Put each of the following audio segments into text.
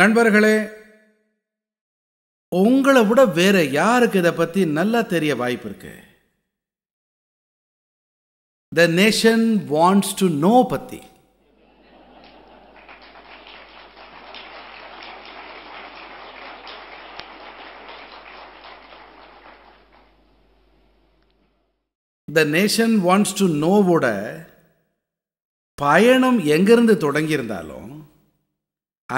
நண்பர்களே உங்களை விட வேற யாருக்கு இதை பத்தி நல்லா தெரிய வாய்ப்பு இருக்கு the nation wants to know பத்தி த நேஷன் வாண்ட்ஸ் டு நோவோட பயணம் எங்கிருந்து தொடங்கியிருந்தாலும்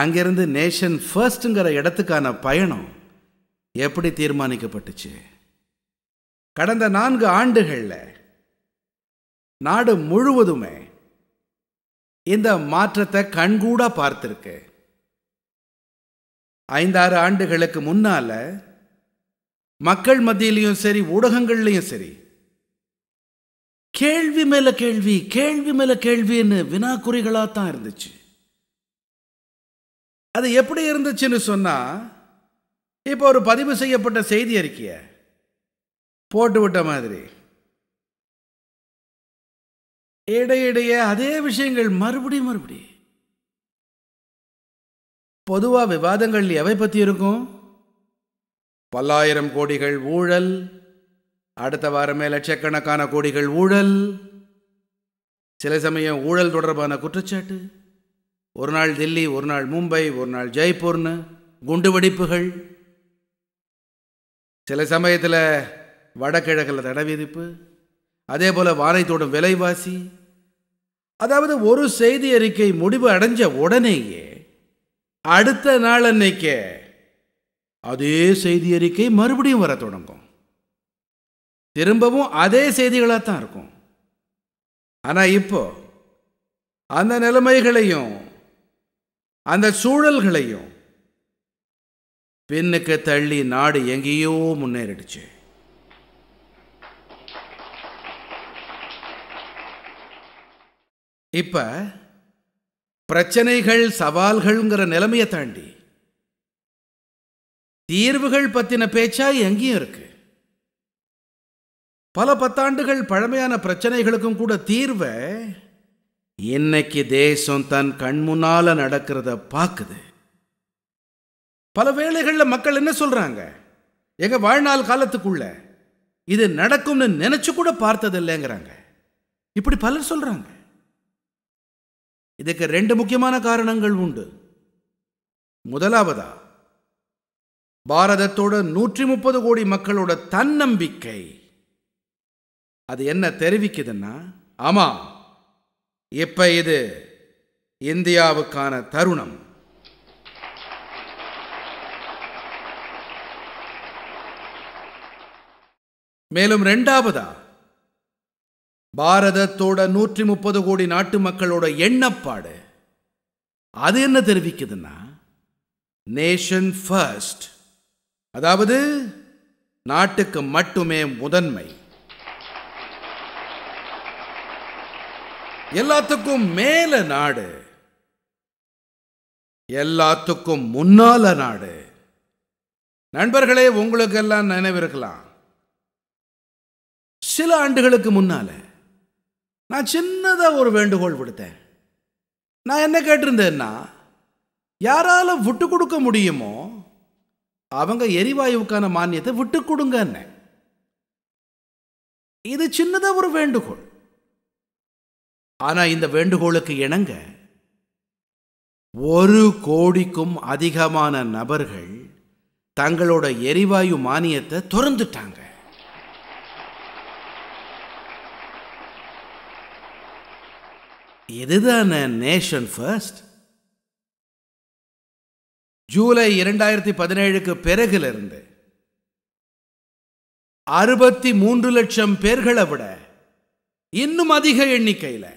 அங்கிருந்து நேஷன் ஃபர்ஸ்ட்டுங்கிற இடத்துக்கான பயணம் எப்படி தீர்மானிக்கப்பட்டுச்சு கடந்த நான்கு ஆண்டுகளில் நாடு முழுவதுமே இந்த மாற்றத்தை கண்கூடா பார்த்துருக்கு ஐந்தாறு ஆண்டுகளுக்கு முன்னால் மக்கள் மத்தியிலையும் சரி ஊடகங்கள்லையும் சரி கேள்வி மேல கேள்வி கேள்வி மேல கேள்வின்னு வினாக்குறிகளாக தான் இருந்துச்சு அது எப்படி இருந்துச்சுன்னு சொன்னால் இப்போ ஒரு பதிவு செய்யப்பட்ட செய்தி அறிக்கையை போட்டு விட்ட மாதிரி இடையிடையே அதே விஷயங்கள் மறுபடியும் மறுபடி பொதுவாக விவாதங்கள் எவை பற்றி இருக்கும் பல்லாயிரம் கோடிகள் ஊழல் அடுத்த வாரமே லட்சக்கணக்கான கோடிகள் ஊழல் சில சமயம் ஊழல் தொடர்பான குற்றச்சாட்டு ஒரு நாள் தில்லி ஒரு நாள் மும்பை ஒரு நாள் ஜெய்ப்பூர்னு குண்டு வெடிப்புகள் சில சமயத்தில் வடகிழக்கில் தடவிதிப்பு விதிப்பு அதே போல் வானைத்தோடும் விலைவாசி அதாவது ஒரு செய்தி அறிக்கை முடிவு அடைஞ்ச உடனேயே அடுத்த நாள் அன்னைக்கே அதே செய்தி அறிக்கை மறுபடியும் வர தொடங்கும் திரும்பவும் அதே செய்திகளாக தான் இருக்கும் ஆனால் இப்போ அந்த நிலைமைகளையும் அந்த சூழல்களையும் பின்னுக்கு தள்ளி நாடு எங்கேயோ முன்னேறிடுச்சு இப்போ பிரச்சனைகள் சவால்கள்ங்கிற நிலைமையை தாண்டி தீர்வுகள் பற்றின பேச்சா எங்கேயும் இருக்கு பல பத்தாண்டுகள் பழமையான பிரச்சனைகளுக்கும் கூட தீர்வை இன்னைக்கு தேசம் தன் கண்முன்னால நடக்கிறத பார்க்குது பல வேளைகளில் மக்கள் என்ன சொல்கிறாங்க எங்கள் வாழ்நாள் காலத்துக்குள்ள இது நடக்கும்னு நினச்சி கூட இல்லைங்கிறாங்க இப்படி பலர் சொல்கிறாங்க இதுக்கு ரெண்டு முக்கியமான காரணங்கள் உண்டு முதலாவதா பாரதத்தோட நூற்றி முப்பது கோடி மக்களோட தன்னம்பிக்கை அது என்ன தெரிவிக்குதுன்னா ஆமாம் இப்போ இது இந்தியாவுக்கான தருணம் மேலும் ரெண்டாவதா பாரதத்தோட நூற்றி முப்பது கோடி நாட்டு மக்களோட எண்ணப்பாடு அது என்ன தெரிவிக்குதுன்னா நேஷன் ஃபர்ஸ்ட் அதாவது நாட்டுக்கு மட்டுமே முதன்மை எல்லாத்துக்கும் மேல நாடு எல்லாத்துக்கும் முன்னால நாடு நண்பர்களே உங்களுக்கு எல்லாம் நினைவிருக்கலாம் சில ஆண்டுகளுக்கு முன்னால நான் சின்னதா ஒரு வேண்டுகோள் விடுத்தேன் நான் என்ன கேட்டிருந்தேன்னா யாரால விட்டு கொடுக்க முடியுமோ அவங்க எரிவாயுவுக்கான மானியத்தை விட்டு கொடுங்க இது சின்னதா ஒரு வேண்டுகோள் ஆனால் இந்த வேண்டுகோளுக்கு இணங்க ஒரு கோடிக்கும் அதிகமான நபர்கள் தங்களோட எரிவாயு மானியத்தை திறந்துட்டாங்க இதுதான நேஷன் ஃபர்ஸ்ட் ஜூலை இரண்டாயிரத்தி பதினேழுக்கு பிறகிலிருந்து அறுபத்தி மூன்று லட்சம் பேர்களை விட இன்னும் அதிக எண்ணிக்கையில்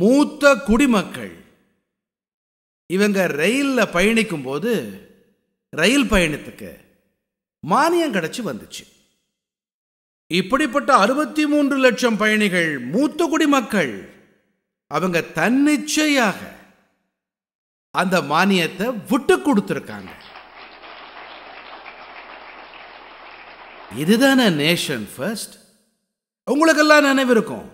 மூத்த குடிமக்கள் இவங்க ரயிலில் பயணிக்கும் போது ரயில் பயணத்துக்கு மானியம் கிடைச்சி வந்துச்சு இப்படிப்பட்ட அறுபத்தி மூன்று லட்சம் பயணிகள் மூத்த குடிமக்கள் அவங்க தன்னிச்சையாக அந்த மானியத்தை விட்டு கொடுத்துருக்காங்க இதுதானே நேஷன் ஃபர்ஸ்ட் உங்களுக்கெல்லாம் இருக்கும்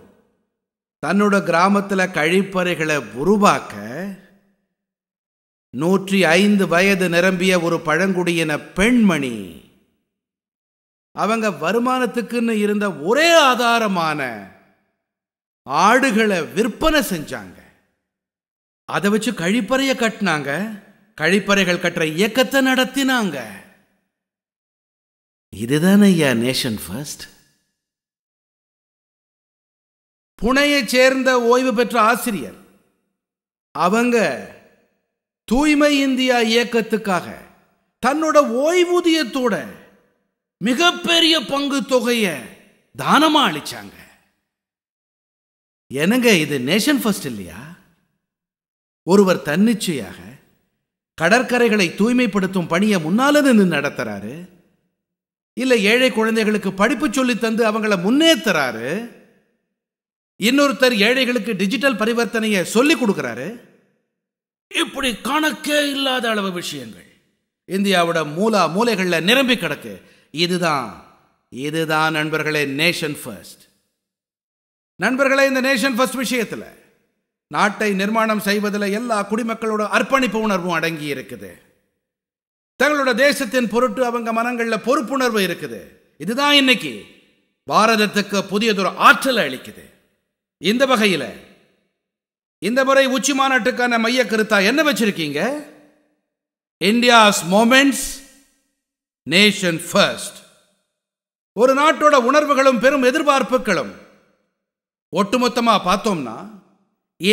தன்னோட கிராமத்தில் கழிப்பறைகளை உருவாக்க நூற்றி ஐந்து வயது நிரம்பிய ஒரு பழங்குடியின பெண்மணி அவங்க வருமானத்துக்குன்னு இருந்த ஒரே ஆதாரமான ஆடுகளை விற்பனை செஞ்சாங்க அதை வச்சு கழிப்பறையை கட்டினாங்க கழிப்பறைகள் கட்டுற இயக்கத்தை நடத்தினாங்க இதுதானே ஐயா நேஷன் ஃபர்ஸ்ட் புனையை சேர்ந்த ஓய்வு பெற்ற ஆசிரியர் அவங்க தூய்மை இந்தியா இயக்கத்துக்காக தன்னோட ஓய்வூதியத்தோட மிகப்பெரிய பங்கு தொகையை தானமாக அளிச்சாங்க எனங்க இது நேஷன் ஃபர்ஸ்ட் இல்லையா ஒருவர் தன்னிச்சையாக கடற்கரைகளை தூய்மைப்படுத்தும் பணியை முன்னால நின்று நடத்துறாரு இல்லை ஏழை குழந்தைகளுக்கு படிப்பு சொல்லி தந்து அவங்கள முன்னேற்றுறாரு இன்னொருத்தர் ஏழைகளுக்கு டிஜிட்டல் பரிவர்த்தனையை சொல்லிக் கொடுக்குறாரு இப்படி கணக்கே இல்லாத அளவு விஷயங்கள் இந்தியாவோட மூலா மூலைகளில் நிரம்பி கிடக்கு இதுதான் இதுதான் நண்பர்களே நேஷன் ஃபர்ஸ்ட் நண்பர்களே இந்த நேஷன் ஃபர்ஸ்ட் விஷயத்தில் நாட்டை நிர்மாணம் செய்வதில் எல்லா குடிமக்களோட அர்ப்பணிப்பு உணர்வும் அடங்கி இருக்குது தங்களோட தேசத்தின் பொருட்டு அவங்க மனங்களில் பொறுப்புணர்வு இருக்குது இதுதான் இன்னைக்கு பாரதத்துக்கு புதியதொரு ஆற்றலை அளிக்குது இந்த வகையில் இந்த முறை உச்சி மாநாட்டுக்கான மைய கருத்தா என்ன வச்சிருக்கீங்க இந்தியாஸ் மோமெண்ட்ஸ் நேஷன் ஃபர்ஸ்ட் ஒரு நாட்டோட உணர்வுகளும் பெரும் எதிர்பார்ப்புகளும் ஒட்டுமொத்தமாக பார்த்தோம்னா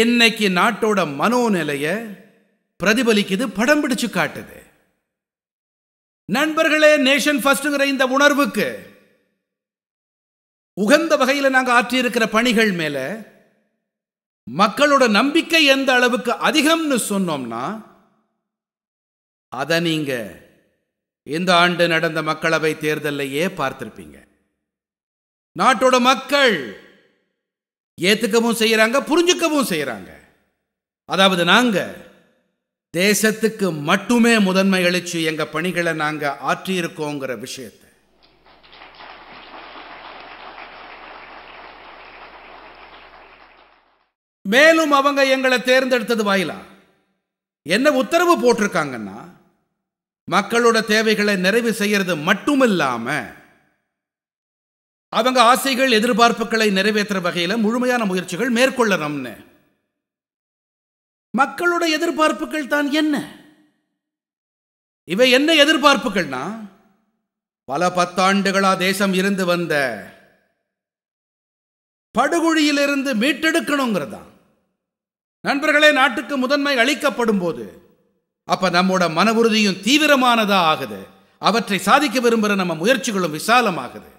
இன்னைக்கு நாட்டோட மனோநிலையை பிரதிபலிக்குது படம் பிடிச்சு காட்டுது நண்பர்களே நேஷன் ஃபர்ஸ்ட்டுங்கிற இந்த உணர்வுக்கு உகந்த வகையில் நாங்கள் ஆற்றியிருக்கிற பணிகள் மேலே மக்களோட நம்பிக்கை எந்த அளவுக்கு அதிகம்னு சொன்னோம்னா அதை நீங்கள் இந்த ஆண்டு நடந்த மக்களவை தேர்தலையே பார்த்திருப்பீங்க நாட்டோட மக்கள் ஏத்துக்கவும் செய்யறாங்க புரிஞ்சுக்கவும் செய்யறாங்க அதாவது நாங்க தேசத்துக்கு மட்டுமே முதன்மை அளிச்சு எங்க பணிகளை நாங்க ஆற்றியிருக்கோங்கிற விஷயத்தை மேலும் அவங்க எங்களை தேர்ந்தெடுத்தது வாயிலா என்ன உத்தரவு போட்டிருக்காங்கன்னா மக்களோட தேவைகளை நிறைவு செய்யறது மட்டுமில்லாம அவங்க ஆசைகள் எதிர்பார்ப்புகளை நிறைவேற்றுற வகையில் முழுமையான முயற்சிகள் மேற்கொள்ளணும்னு மக்களோட எதிர்பார்ப்புகள் தான் என்ன இவை என்ன எதிர்பார்ப்புகள்னா பல பத்தாண்டுகளா தேசம் இருந்து வந்த படுகொழியிலிருந்து மீட்டெடுக்கணுங்கிறதான் நண்பர்களே நாட்டுக்கு முதன்மை அளிக்கப்படும் போது அப்ப நம்மோட மன உறுதியும் தீவிரமானதா ஆகுது அவற்றை சாதிக்க விரும்புகிற நம்ம முயற்சிகளும் விசாலமாகுது